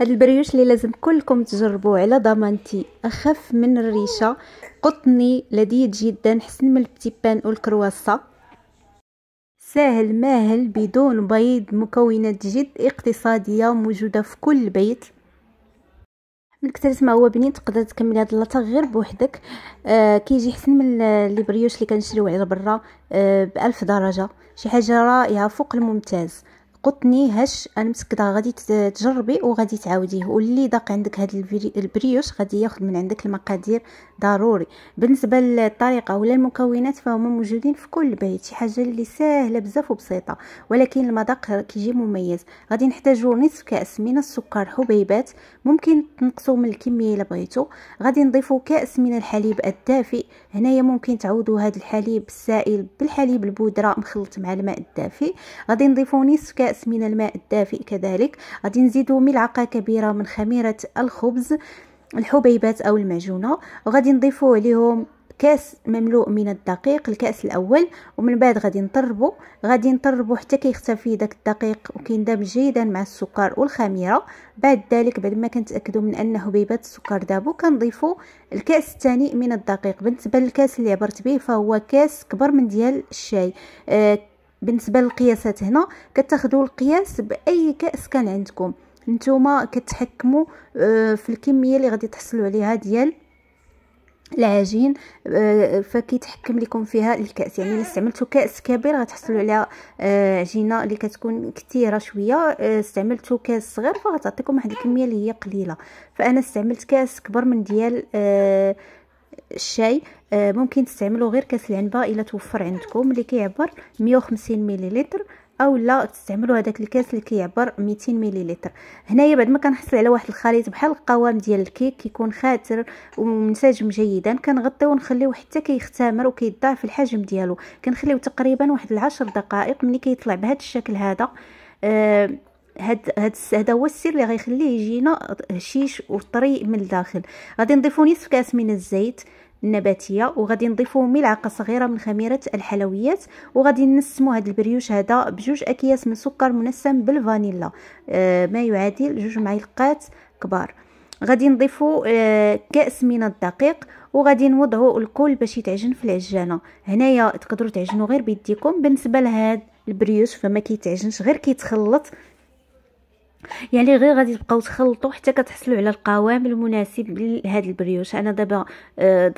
هاد البريوش اللي لازم كلكم تجربوه على ضمانتي اخف من الريشه قطني لذيذ جدا حسن من البتيبان بان والكرواسه ساهل ماهل بدون بيض مكونات جد اقتصاديه موجوده في كل بيت من كثرة ما هو بنين تقدر تكمل هاد اللاطه غير بوحدك آه كيجي حسن من لي بريوش اللي كنشريو على برا آه بألف درجه شي حاجه رائعه فوق الممتاز قطني هش انا متاكده غادي تجربي وغادي تعاوديه واللي ضاق عندك هذا البريوش غادي ياخذ من عندك المقادير ضروري بالنسبه للطريقه ولا المكونات فهم موجودين في كل بيت شي حاجه اللي ساهله بزاف وبسيطه ولكن المذاق كيجي مميز غادي نحتاجو نصف كاس من السكر حبيبات ممكن تنقصوا من الكميه الا بغيتو غادي نضيفوا كاس من الحليب الدافئ هنايا ممكن تعوضوا هذا الحليب السائل بالحليب البودره مخلط مع الماء الدافئ غادي نضيفوا نصف كاس كأس من الماء الدافئ كذلك غادي نزيدو ملعقة كبيرة من خميرة الخبز الحبيبات أو المعجونة وغادي نضيفو عليهم كاس مملوء من الدقيق الكاس الاول ومن بعد غادي نطربو غادي نطربو حتى كيختفي داك الدقيق وكيندمج جيدا مع السكر والخميره بعد ذلك بعد ما كنتاكدوا من ان حبيبات السكر دابو كنضيفو الكاس الثاني من الدقيق بالنسبه للكاس اللي عبرت به فهو كاس كبر من ديال الشاي آه بالنسبه للقياسات هنا كتاخذوا القياس باي كاس كان عندكم نتوما كتحكموا آه، في الكميه اللي غادي تحصلوا عليها ديال العجين آه، فكيتحكم لكم فيها الكاس يعني الا استعملتوا كاس كبير غتحصلوا على آه، عجينه اللي كتكون كثيره شويه استعملتوا كاس صغير فغتعطيكم واحد الكميه اللي هي قليله فانا استعملت كاس كبر من ديال الشاي آه، ممكن تستعملوا غير كاس العنبه الا توفر عندكم اللي كيعبر 150 مليلتر اولا تستعملوا هذاك الكاس اللي كيعبر 200 مليلتر هنايا بعد ما كنحصل على واحد الخليط بحال القوام ديال الكيك كيكون خاتر ومنسجم جيدا كنغطيو ونخليه حتى كيختمر وكيضاعف الحجم ديالو كنخليه تقريبا واحد 10 دقائق ملي كيطلع بهذا الشكل هذا آه هاد هاد هذا هو السر اللي غيخليه يجينا هشيش وطري من الداخل غادي نضيفو نصف كاس من الزيت النباتيه وغادي نضيفو ملعقه صغيره من خميره الحلويات وغادي نسمو هاد البريوش هذا بجوج اكياس من سكر منسم بالفانيلا آه ما يعادل جوج معلقات كبار غادي نضيفو آه كاس من الدقيق وغادي نوضعو الكل باش يتعجن في العجانه هنايا تقدروا تعجنوا غير بيديكم بالنسبه لهاد البريوش فما كيتعجنش غير كيتخلط يعني غير غادي تبقاو تخلطوا حتى كتحصلوا على القوام المناسب لهاد البريوش انا دابا آه،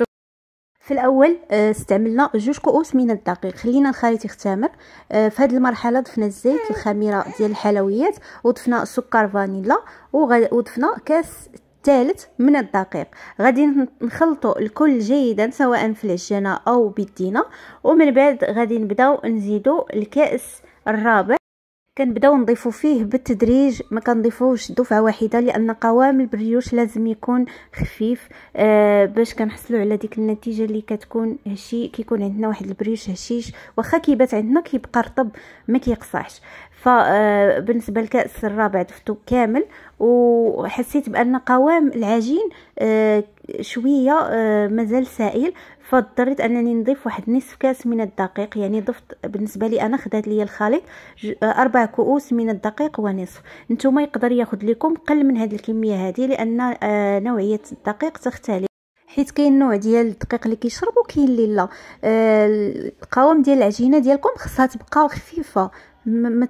في الاول آه، استعملنا جوج كؤوس من الدقيق خلينا الخليط يختمر آه، في هذه المرحله ضفنا الزيت الخميره ديال الحلويات وضفنا سكر فانيلا وضفنا كاس ثالث من الدقيق غادي نخلطوا الكل جيدا سواء في العجانه او بالدينا ومن بعد غادي نبداو نزيدوا الكاس الرابع كنبداو نضيفو فيه بالتدريج ما كنضيفوش دفعه واحده لان قوام البريوش لازم يكون خفيف آه باش كنحصلوا على ديك النتيجه اللي كتكون هشي كيكون عندنا واحد البريوش هشيش واخا كيبات عندنا كيبقى رطب ما كيقصعش فبالنسبه آه، لكأس الرابع دفتو كامل وحسيت بان قوام العجين آه، شويه آه، مازال سائل فاضطريت انني نضيف واحد نصف كاس من الدقيق يعني ضفت بالنسبه لي انا خدات لي الخليط اربع كؤوس من الدقيق ونصف نتوما يقدر ياخذ لكم قل من هذه الكميه هذه لان نوعيه الدقيق تختلف حيت كاين نوع ديال الدقيق اللي كيشرب وكاين اللي لا القوام ديال العجينه ديالكم خصها تبقى خفيفه ما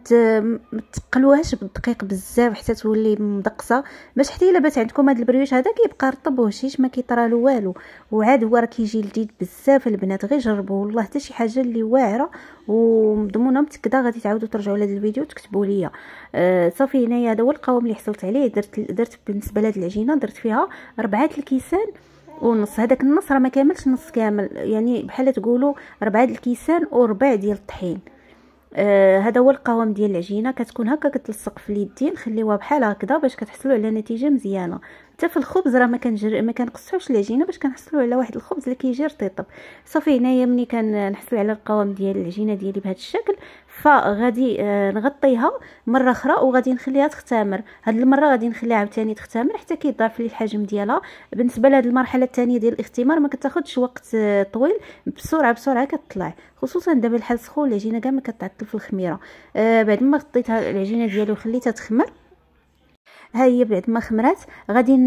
تقلوهاش بالدقيق بزاف حتى تولي مدقصه باش حتى الا بات عندكم هذا البريوش هذا كيبقى رطب وهشيش ما كيطرى له والو وعاد هو راه كيجي لذيذ بزاف البنات غير جربوا والله حتى شي حاجه اللي واعره ومضمونه متاكده غادي تعاودوا ترجعوا لهذا الفيديو تكتبوا لي آه صافي هنايا هذا هو القوام اللي حصلت عليه درت درت بالنسبه لهاد العجينه درت فيها ربعه الكيسان ونص هذاك النص راه ما كاملش نص كامل يعني بحال تقولوا ربعه الكيسان وربع ديال الطحين آه هذا هو القوام ديال العجينه كتكون هكا كتلصق في اليدين خليوها بحال هكذا باش كتحصلوا على نتيجه مزيانه حتى في الخبز راه ما كنجر ما كنقصوش العجينه باش كنحصلوا على واحد الخبز اللي كيجي رطيطب صافي هنايا ملي كنحصل على القوام ديال العجينه ديالي بهذا الشكل فغادي آه، نغطيها مره اخرى وغادي نخليها تختمر هاد المره غادي نخليها عاوتاني تختمر حتى كيضاعف لي الحجم ديالها بالنسبه لهاد المرحله الثانيه ديال الاختمار ما كتاخذش وقت آه، طويل بسرعه بسرعه كتطلع خصوصا دابا الحال سخون العجينه كاع ما كتعطل في الخميره آه بعد ما غطيتها العجينه ديالي وخليتها تخمر ها هي بعد ما خمرات غادي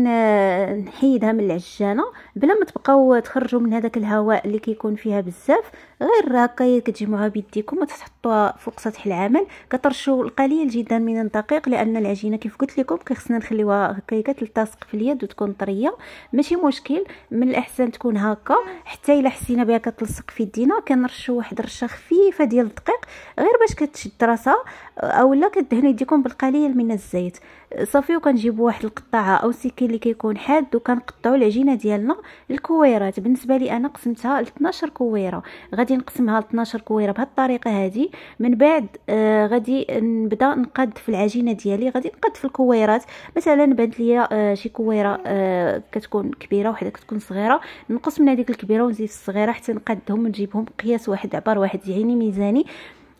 نحيدها من العجانه بلا ما تبقاو تخرجوا من هذاك الهواء اللي كيكون فيها بزاف غير هكا كتجمعوها بيديكم وتحطوها فوق سطح العمل كترشوا القليل جدا من الدقيق لان العجينه كيف قلت لكم كيخصنا نخليوها هكا كتلتصق في اليد وتكون طريه ماشي مشكل من الاحسن تكون هكا حتى الا حسينا بها كتلصق في يدينا كنرشوا واحد رشه خفيفه ديال الدقيق غير باش كتشد راسها اولا كدهنوا يديكم بالقليل من الزيت صافي وكنجيبوا واحد القطاعه او سكين اللي كيكون حاد وكنقطعوا العجينه ديالنا الكويرات بالنسبه لي انا قسمتها ل 12 كويره غادي غادي نقسمها ل 12 كويره بهذه الطريقه هذه من بعد آه غادي نبدا نقاد في العجينه ديالي غادي نقاد في الكويرات مثلا بانت ليا آه شي كويره آه كتكون كبيره وحده كتكون صغيره نقص من هذيك الكبيره ونزيد الصغيره حتى نقادهم ونجيبهم قياس واحد عبار واحد يعني ميزاني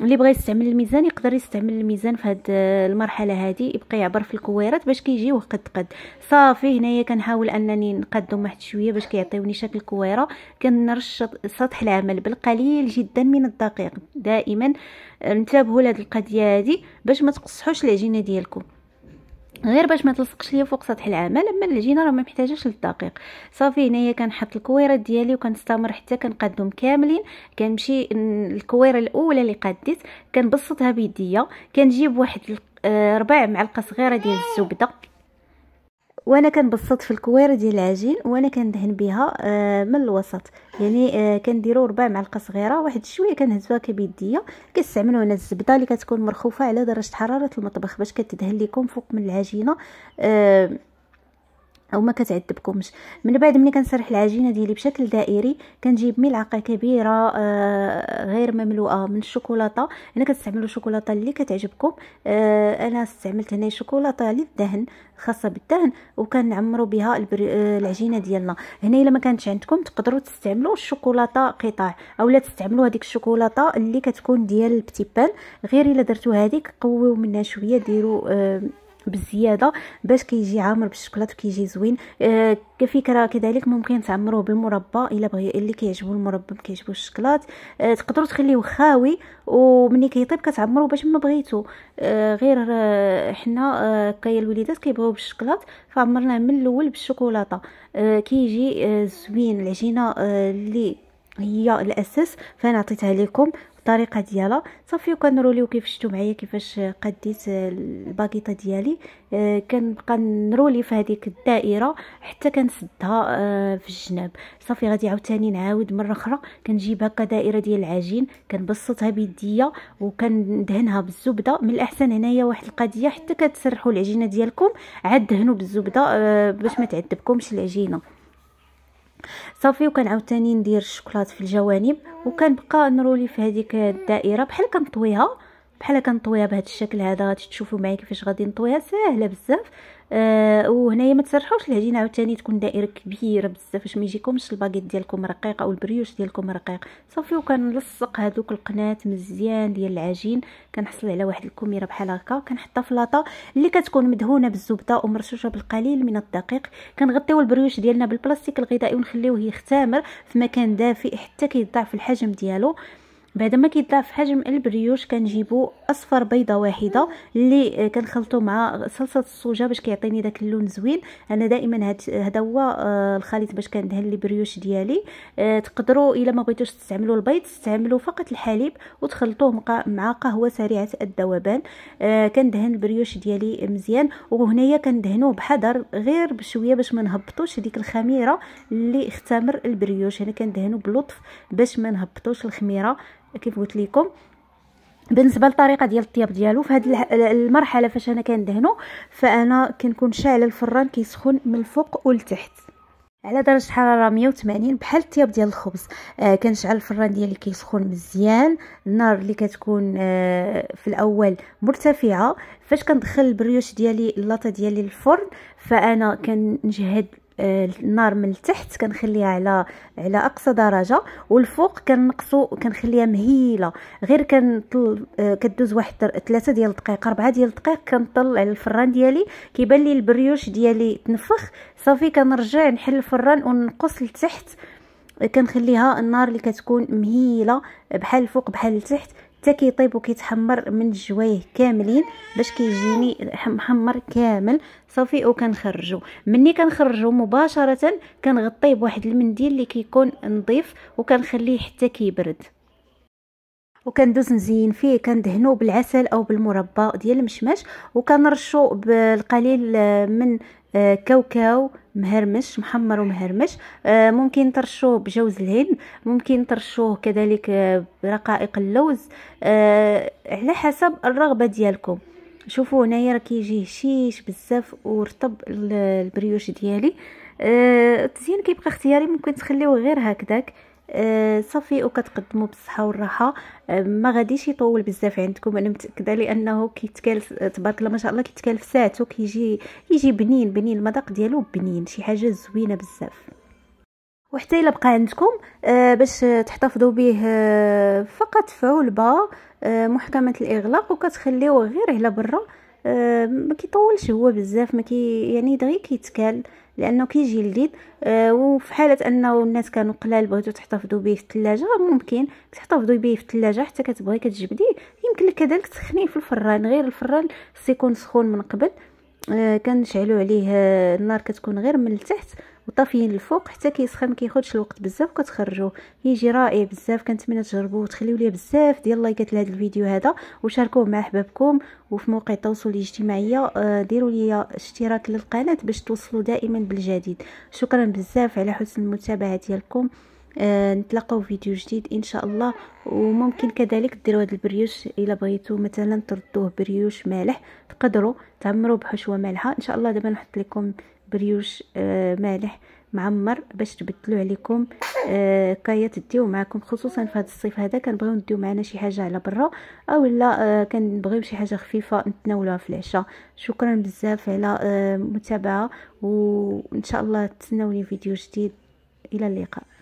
اللي بغى يستعمل الميزان يقدر يستعمل الميزان في هاد آه، المرحله هذه يبقى يعبر في الكويرات باش كيجيوه قد قد صافي هنايا كنحاول انني نقدم واحد شويه باش كيعطيوني شكل كويره كنرشط سطح العمل بالقليل جدا من الدقيق دائما آه، انتبهوا لهاد القضيه هذه باش ما تقصحوش العجينه ديالكم غير باش ما تلصقش ليا فوق سطح العمل اما العجينه راه ما محتاجاش للدقيق صافي هنايا كنحط الكويرات ديالي وكنستمر حتى كنقادهم كاملين كنمشي الكويره الاولى اللي قديت كنبسطها بيديا كنجيب واحد آه، ربع معلقه صغيره ديال الزبده وانا كنبسط في الكوير ديال العجين وانا كندهن بها آه، من الوسط يعني آه، كنديرو ربع معلقه صغيره واحد شويه كنهزوها كبيديه كنستعملو هنا الزبده اللي كتكون مرخوفه على درجه حراره المطبخ باش كتدهن لكم فوق من العجينه آه، او ما كتعذبكمش من بعد ملي كنسرح العجينه ديالي بشكل دائري كنجيب ملعقه كبيره آه غير مملوءه من الشوكولاته هنا كتستعملوا الشوكولاته اللي كتعجبكم آه انا استعملت هنا شوكولاته للدهن خاصه بالدهن وكنعمروا بها البر... آه العجينه ديالنا هنا الا ما كانتش عندكم تقدروا تستعملوا الشوكولاته قطاع اولا تستعملوا هذيك الشوكولاته اللي كتكون ديال البتيبان غير الا درتو هذيك قويو منها شويه ديروا آه بزياده باش كيجي عامر بالشكلاط وكيجي زوين آه كفكره كذلك ممكن تعمروه بالمربى الا بغي اللي كيعجبو المربى ما كيعجبوش الشكلاط آه تقدروا تخليوه خاوي ومني كيطيب كتعمروه باش ما بغيتو آه غير آه حنا آه كاين الوليدات كيبغيو بالشكلاط فعمرناه من الاول بالشوكولاته آه كيجي آه زوين العجينه آه اللي هي الاساس فانا عطيتها لكم الطريقه ديالها صافي وكنروليو كيف شفتوا معايا كيفاش قديت الباكيطه ديالي آه، كنبقى نرولي في هذيك الدائره حتى كنسدها آه، في الجناب صافي غادي عاوتاني نعاود مره اخرى كنجيب هكا دائره ديال العجين كنبسطها بيديا وكندهنها بالزبده من الاحسن هنايا واحد القضيه حتى كتسرحوا العجينه ديالكم عاد دهنوا بالزبده آه، باش ما تعذبكمش العجينه صافي وكان عاوتاني ندير الشكلاط في الجوانب بقى نرولي في هذيك الدائره بحال كنطويها بحال كنطويها بهذا الشكل هذا تشوفوا معايا كيفاش غادي نطويها ساهله بزاف آه وهنايا ما تسرحوش العجينه عاوتاني تكون دائره كبيره بزاف باش ما يجيكمش الباكيت ديالكم رقيق او البريوش ديالكم رقيق صافي وكنلصق هذوك القنات مزيان ديال العجين كنحصل على واحد الكميره بحال هكا كنحطها في لاطه اللي كتكون مدهونه بالزبده ومرشوشه بالقليل من الدقيق كنغطيو البريوش ديالنا بالبلاستيك الغذائي ونخليوه يختمر في مكان دافئ حتى كيضاعف الحجم ديالو بعد ما كيضاف حجم البريوش كنجيبو اصفر بيضه واحده اللي كنخلطو مع صلصه الصوجه باش كيعطيني داك اللون زوين انا دائما هذا هو آه، الخليط باش كندهن البريوش ديالي آه، تقدروا الا ما بغيتوش تستعملوا البيض تستعملوا فقط الحليب وتخلطوه مع قهوه سريعه الذوبان آه، كندهن البريوش ديالي مزيان وهنايا كندهنوه بحذر غير بشويه باش ما نهبطوش ديك الخميره اللي اختمر البريوش هنا كندهنو بلطف باش ما نهبطوش الخميره كيف قلت لكم بالنسبه للطريقه ديال الطياب ديالو في هذه المرحله فاش انا كندهنو فانا كنكون شاعله الفران كيسخن من الفوق ولتحت على درجه حراره 180 بحال الطياب ديال الخبز آه كنشعل الفران ديالي كيسخن مزيان النار اللي كتكون آه في الاول مرتفعه فاش كندخل البريوش ديالي اللاطه ديالي للفرن فانا كنجهد آه، النار من التحت كنخليها على على اقصى درجه والفوق كنقصو كنخليها مهيله غير كنطل آه، كدوز واحد ثلاثة ديال الدقائق اربعة ديال الدقائق كنطل على الفران ديالي كيبان لي البريوش ديالي تنفخ صافي كنرجع نحل الفران ونقص لتحت كنخليها النار اللي كتكون مهيله بحال الفوق بحال التحت حتى كيطيب وكيتحمر من الجوايه كاملين باش كيجيني محمر كامل صافي وكنخرجو مني كنخرجو مباشره كنغطيه بواحد المنديل اللي كيكون نظيف وكنخليه حتى كيبرد وكندوز نزين فيه كندهنو بالعسل او بالمربى ديال المشماش وكنرشو بالقليل من آه، كاوكاو مهرمش محمر ومهرمش آه ممكن ترشوه بجوز الهند ممكن ترشوه كذلك آه، برقائق اللوز آه على حسب الرغبه ديالكم شوفوا هنايا راه كيجي هشيش بزاف ورطب البريوش ديالي آه، التزيين كيبقى اختياري ممكن تخليوه غير هكذاك آه، صافي وكتقدموا بالصحه والراحه آه، ما غاديش يطول بزاف عندكم انا متاكده لانه كيتكالف آه، تبارك الله ما شاء الله كيتكالف ساعته كيجي يجي بنين بنين المذاق ديالو بنين شي حاجه زوينه بزاف وحتى الا بقى عندكم باش تحتفظوا به فقط في علبه محكمه الاغلاق وكتخليوه غير على برا آه، ما كيطولش هو بزاف ما كي يعني دغيا كيتكال لانه كيجي لذيذ آه، وفي حاله انه الناس كانوا قلال بغيتو تحتفظوا به في الثلاجه ممكن تحتفظوا به في الثلاجه حتى كتبغي كتجبديه يمكن لك كذلك تسخنيه في الفران غير الفران سيكون سخون من قبل آه، كنشعلو عليه النار كتكون غير من التحت وطافيين الفوق حتى كيسخن ما كياخذش الوقت بزاف وكتخرجوه يجي رائع بزاف كنتمنى تجربوه وتخليو ليا بزاف ديال اللايكات لهذا الفيديو هذا وشاركوه مع احبابكم وفي موقع التواصل الاجتماعي آه، ديروا لي اشتراك للقناه باش توصلوا دائما بالجديد شكرا بزاف على حسن المتابعه ديالكم آه نتلاقاو فيديو جديد ان شاء الله وممكن كذلك ديروا هذا البريوش الا بغيتو مثلا تردوه بريوش مالح تقدروا تعمروا بحشوه مالحه ان شاء الله دابا نحط لكم بريوش آه، مالح معمر باش تبدلو عليكم آه، كايات ديو معكم خصوصا في هذا الصيف هذا كنبغيو نديو معنا شي حاجه على برا او لا آه، كنبغيو شي حاجه خفيفه نتناولوها في العشاء شكرا بزاف على المتابعه وان شاء الله تسناوني فيديو جديد الى اللقاء